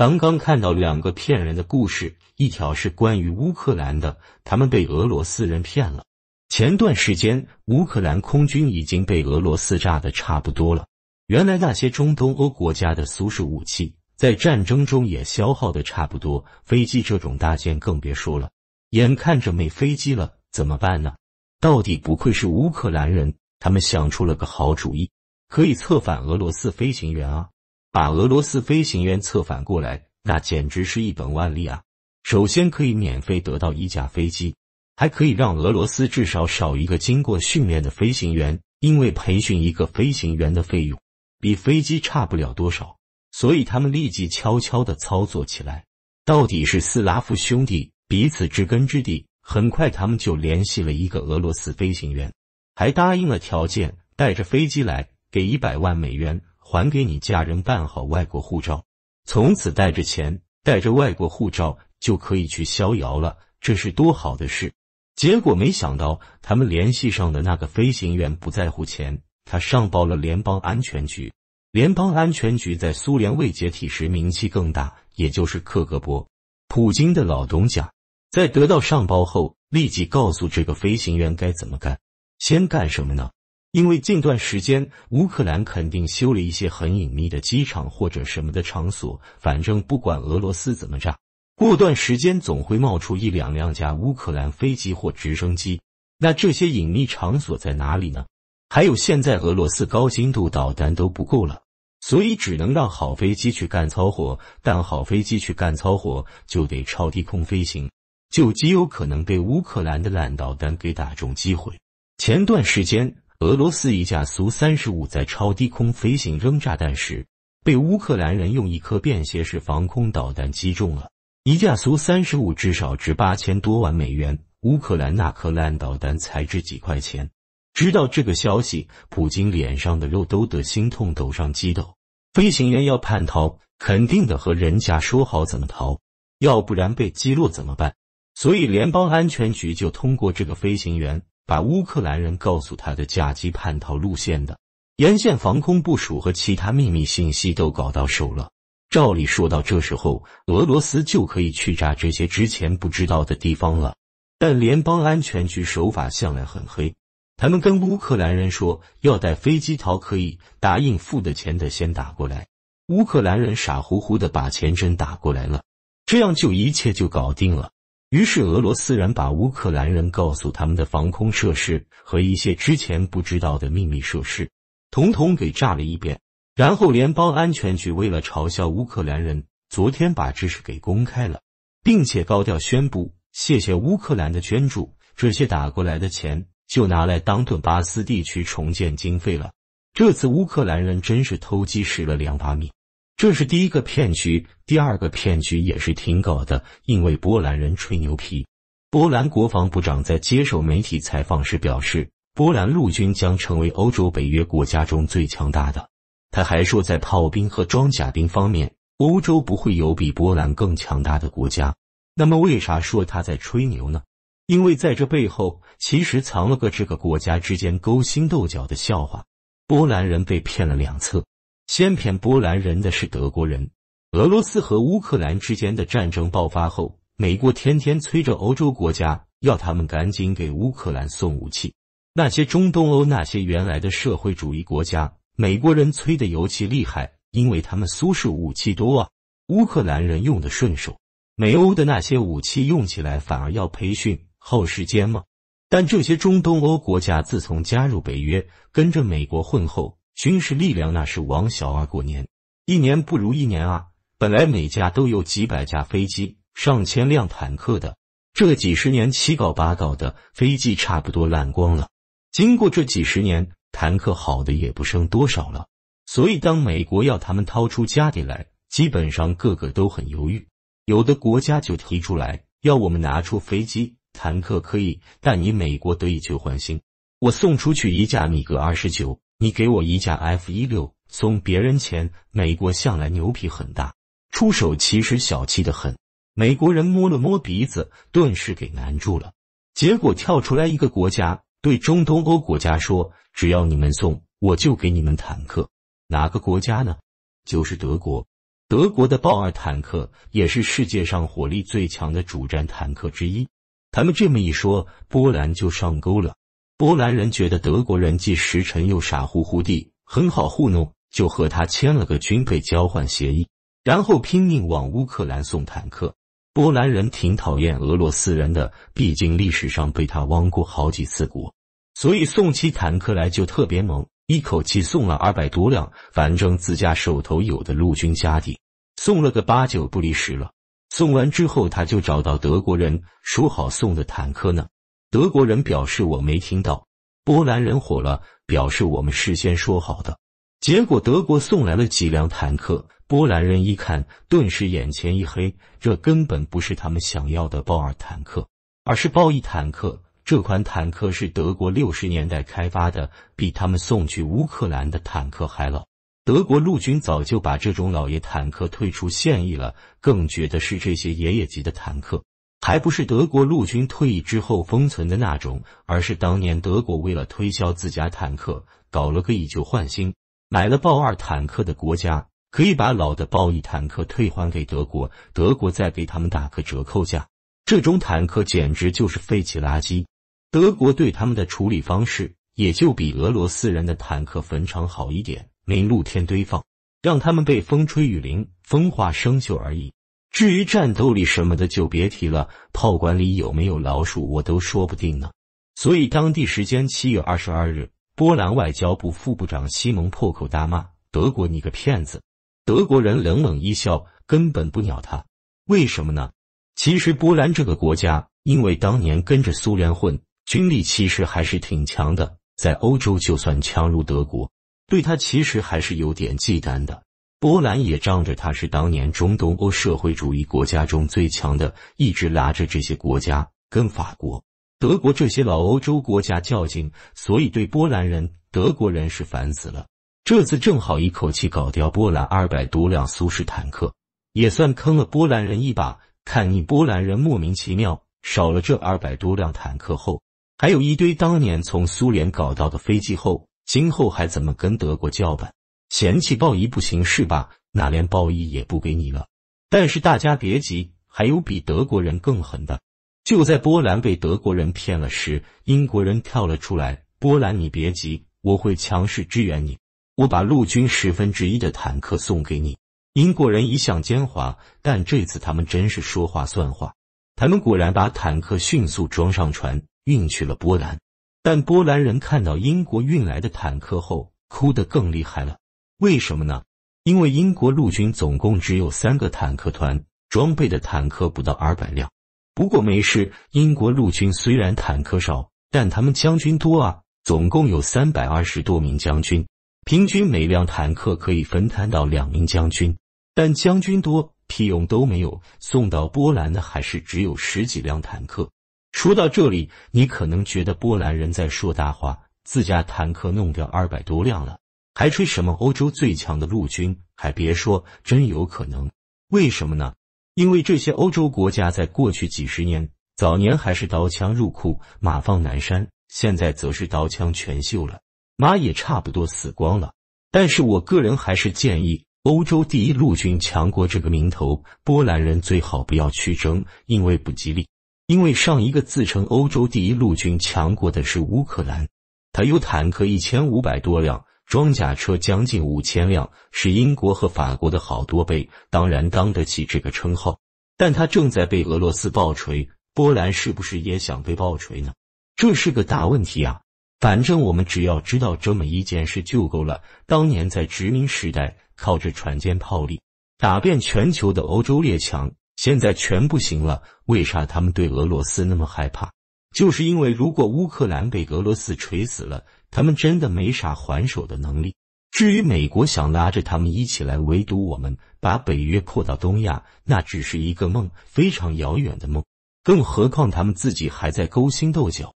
刚刚看到两个骗人的故事，一条是关于乌克兰的，他们被俄罗斯人骗了。前段时间，乌克兰空军已经被俄罗斯炸的差不多了。原来那些中东欧国家的苏式武器在战争中也消耗的差不多，飞机这种大件更别说了。眼看着没飞机了，怎么办呢？到底不愧是乌克兰人，他们想出了个好主意，可以策反俄罗斯飞行员啊。把俄罗斯飞行员策反过来，那简直是一本万利啊！首先可以免费得到一架飞机，还可以让俄罗斯至少少一个经过训练的飞行员，因为培训一个飞行员的费用比飞机差不了多少。所以他们立即悄悄地操作起来。到底是斯拉夫兄弟，彼此知根知底，很快他们就联系了一个俄罗斯飞行员，还答应了条件，带着飞机来，给一百万美元。还给你家人办好外国护照，从此带着钱，带着外国护照就可以去逍遥了，这是多好的事！结果没想到，他们联系上的那个飞行员不在乎钱，他上报了联邦安全局。联邦安全局在苏联未解体时名气更大，也就是克格勃，普京的老东家。在得到上报后，立即告诉这个飞行员该怎么干，先干什么呢？因为近段时间，乌克兰肯定修了一些很隐秘的机场或者什么的场所。反正不管俄罗斯怎么炸，过段时间总会冒出一两辆架乌克兰飞机或直升机。那这些隐秘场所在哪里呢？还有，现在俄罗斯高精度导弹都不够了，所以只能让好飞机去干操活。但好飞机去干操活就得超低空飞行，就极有可能被乌克兰的烂导弹给打中击毁。前段时间。俄罗斯一架苏三十五在超低空飞行扔炸弹时，被乌克兰人用一颗便携式防空导弹击中了。一架苏三十五至少值八千多万美元，乌克兰那颗烂导弹才值几块钱。知道这个消息，普京脸上的肉都得心痛抖上几抖。飞行员要叛逃，肯定得和人家说好怎么逃，要不然被击落怎么办？所以联邦安全局就通过这个飞行员。把乌克兰人告诉他的驾机叛逃路线的沿线防空部署和其他秘密信息都搞到手了。照理说，到这时候俄罗斯就可以去炸这些之前不知道的地方了。但联邦安全局手法向来很黑，他们跟乌克兰人说要带飞机逃，可以答应付的钱的先打过来。乌克兰人傻乎乎的把钱真打过来了，这样就一切就搞定了。于是俄罗斯人把乌克兰人告诉他们的防空设施和一些之前不知道的秘密设施，统统给炸了一遍。然后联邦安全局为了嘲笑乌克兰人，昨天把这事给公开了，并且高调宣布：“谢谢乌克兰的捐助，这些打过来的钱就拿来当顿巴斯地区重建经费了。”这次乌克兰人真是偷鸡时了两把米。这是第一个骗局，第二个骗局也是挺搞的，因为波兰人吹牛皮。波兰国防部长在接受媒体采访时表示，波兰陆军将成为欧洲北约国家中最强大的。他还说，在炮兵和装甲兵方面，欧洲不会有比波兰更强大的国家。那么，为啥说他在吹牛呢？因为在这背后，其实藏了个这个国家之间勾心斗角的笑话。波兰人被骗了两次。先骗波兰人的是德国人。俄罗斯和乌克兰之间的战争爆发后，美国天天催着欧洲国家要他们赶紧给乌克兰送武器。那些中东欧那些原来的社会主义国家，美国人催的尤其厉害，因为他们苏式武器多啊，乌克兰人用的顺手。美欧的那些武器用起来反而要培训耗时间吗？但这些中东欧国家自从加入北约，跟着美国混后。军事力量那是王小二过年，一年不如一年啊！本来每架都有几百架飞机、上千辆坦克的，这几十年七搞八搞的，飞机差不多烂光了。经过这几十年，坦克好的也不剩多少了。所以，当美国要他们掏出家底来，基本上个个都很犹豫。有的国家就提出来，要我们拿出飞机、坦克可以，但你美国得以旧换新，我送出去一架米格二十九。你给我一架 F 一六送别人钱，美国向来牛皮很大，出手其实小气的很。美国人摸了摸鼻子，顿时给难住了。结果跳出来一个国家，对中东欧国家说：“只要你们送，我就给你们坦克。”哪个国家呢？就是德国。德国的豹二坦克也是世界上火力最强的主战坦克之一。他们这么一说，波兰就上钩了。波兰人觉得德国人既实诚又傻乎乎的，很好糊弄，就和他签了个军备交换协议，然后拼命往乌克兰送坦克。波兰人挺讨厌俄罗斯人的，毕竟历史上被他亡过好几次国，所以送起坦克来就特别猛，一口气送了二百多辆，反正自家手头有的陆军家底，送了个八九不离十了。送完之后，他就找到德国人，说好送的坦克呢。德国人表示我没听到，波兰人火了，表示我们事先说好的。结果德国送来了几辆坦克，波兰人一看，顿时眼前一黑，这根本不是他们想要的豹二坦克，而是豹一坦克。这款坦克是德国六十年代开发的，比他们送去乌克兰的坦克还老。德国陆军早就把这种老爷坦克退出现役了。更绝的是这些爷爷级的坦克。还不是德国陆军退役之后封存的那种，而是当年德国为了推销自家坦克，搞了个以旧换新，买了豹二坦克的国家可以把老的豹一坦克退还给德国，德国再给他们打个折扣价。这种坦克简直就是废弃垃圾，德国对他们的处理方式也就比俄罗斯人的坦克坟场好一点，没露天堆放，让他们被风吹雨淋，风化生锈而已。至于战斗力什么的，就别提了。炮管里有没有老鼠，我都说不定呢。所以，当地时间七月二十二日，波兰外交部副部长西蒙破口大骂：“德国，你个骗子！”德国人冷冷一笑，根本不鸟他。为什么呢？其实波兰这个国家，因为当年跟着苏联混，军力其实还是挺强的，在欧洲就算强如德国，对他其实还是有点忌惮的。波兰也仗着他是当年中东欧社会主义国家中最强的，一直拿着这些国家跟法国、德国这些老欧洲国家较劲，所以对波兰人、德国人是烦死了。这次正好一口气搞掉波兰二百多辆苏式坦克，也算坑了波兰人一把。看你波兰人莫名其妙少了这二百多辆坦克后，还有一堆当年从苏联搞到的飞机后，今后还怎么跟德国叫板？嫌弃鲍伊不行是吧？那连鲍伊也不给你了。但是大家别急，还有比德国人更狠的。就在波兰被德国人骗了时，英国人跳了出来：“波兰，你别急，我会强势支援你。我把陆军十分之一的坦克送给你。”英国人一向奸猾，但这次他们真是说话算话。他们果然把坦克迅速装上船，运去了波兰。但波兰人看到英国运来的坦克后，哭得更厉害了。为什么呢？因为英国陆军总共只有三个坦克团，装备的坦克不到二百辆。不过没事，英国陆军虽然坦克少，但他们将军多啊，总共有三百二十多名将军，平均每辆坦克可以分摊到两名将军。但将军多屁用都没有，送到波兰的还是只有十几辆坦克。说到这里，你可能觉得波兰人在说大话，自家坦克弄掉二百多辆了。还吹什么欧洲最强的陆军？还别说，真有可能。为什么呢？因为这些欧洲国家在过去几十年，早年还是刀枪入库，马放南山，现在则是刀枪全锈了，马也差不多死光了。但是我个人还是建议，欧洲第一陆军强国这个名头，波兰人最好不要去争，因为不吉利。因为上一个自称欧洲第一陆军强国的是乌克兰，它有坦克一千五百多辆。装甲车将近五千辆，是英国和法国的好多倍，当然当得起这个称号。但他正在被俄罗斯爆锤，波兰是不是也想被爆锤呢？这是个大问题啊！反正我们只要知道这么一件事就够了：当年在殖民时代，靠着船坚炮利打遍全球的欧洲列强，现在全不行了。为啥他们对俄罗斯那么害怕？就是因为如果乌克兰被俄罗斯锤死了，他们真的没啥还手的能力。至于美国想拉着他们一起来围堵我们，把北约扩到东亚，那只是一个梦，非常遥远的梦。更何况他们自己还在勾心斗角。